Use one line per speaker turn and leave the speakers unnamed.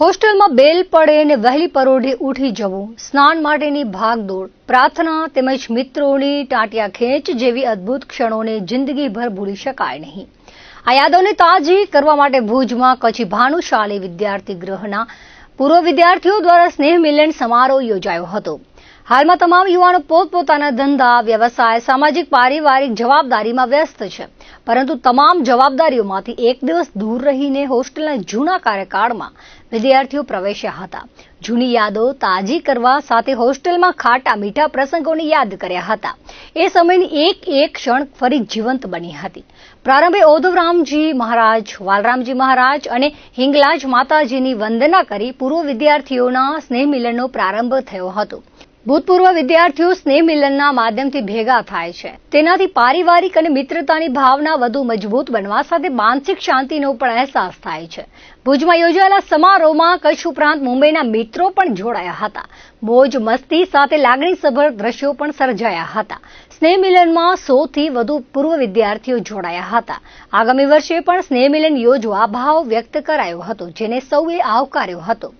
હોસ્ટેલમાં બેલ પડે ને વહેલી પરોઢે ઉઠી જવું સ્નાન માટેની ભાગદોડ પ્રાર્થના તેમજ મિત્રોની ટાંટિયા ખેંચ જેવી અદ્ભુત ક્ષણોને જિંદગીભર ભૂલી શકાય નહીં આ યાદોને તાજી કરવા માટે ભુજમાં કચ્છી ભાનુશાલી વિદ્યાર્થી ગૃહના પૂર્વ વિદ્યાર્થીઓ દ્વારા સ્નેહ મિલન સમારોહ યોજાયો હતો હાલમાં તમામ યુવાનો પોતપોતાના ધંધા વ્યવસાય સામાજિક પારિવારિક જવાબદારીમાં વ્યસ્ત છે પરંતુ તમામ જવાબદારીઓમાંથી એક દિવસ દૂર રહીને હોસ્ટેલના જૂના કાર્યકાળમાં વિદ્યાર્થીઓ પ્રવેશ્યા હતા જૂની યાદો તાજી કરવા સાથે હોસ્ટેલમાં ખાટા મીઠા પ્રસંગોની યાદ કર્યા હતા એ સમયની એક એક ક્ષણ ફરી જીવંત બની હતી પ્રારંભે ઓધવરામજી મહારાજ વાલરામજી મહારાજ અને હિંગલાજ માતાજીની વંદના કરી પૂર્વ વિદ્યાર્થીઓના સ્નેહ મિલનનો પ્રારંભ થયો હતો ભૂતપૂર્વ વિદ્યાર્થીઓ સ્નેહ મિલનના માધ્યમથી ભેગા થાય છે તેનાથી પારિવારિક અને મિત્રતાની ભાવના વધુ મજબૂત બનવા સાથે માનસિક શાંતિનો પણ અહેસાસ થાય છે ભુજમાં યોજાયેલા સમારોહમાં કચ્છ ઉપરાંત મુંબઈના મિત્રો પણ જોડાયા હતા મોજ મસ્તી સાથે લાગણીસભર દ્રશ્યો પણ સર્જાયા હતા સ્નેહ મિલનમાં સોથી વધુ પૂર્વ વિદ્યાર્થીઓ જોડાયા હતા આગામી વર્ષે પણ સ્નેહ મિલન યોજવા ભાવ વ્યક્ત કરાયો હતો જેને સૌએ આવકાર્યો હતો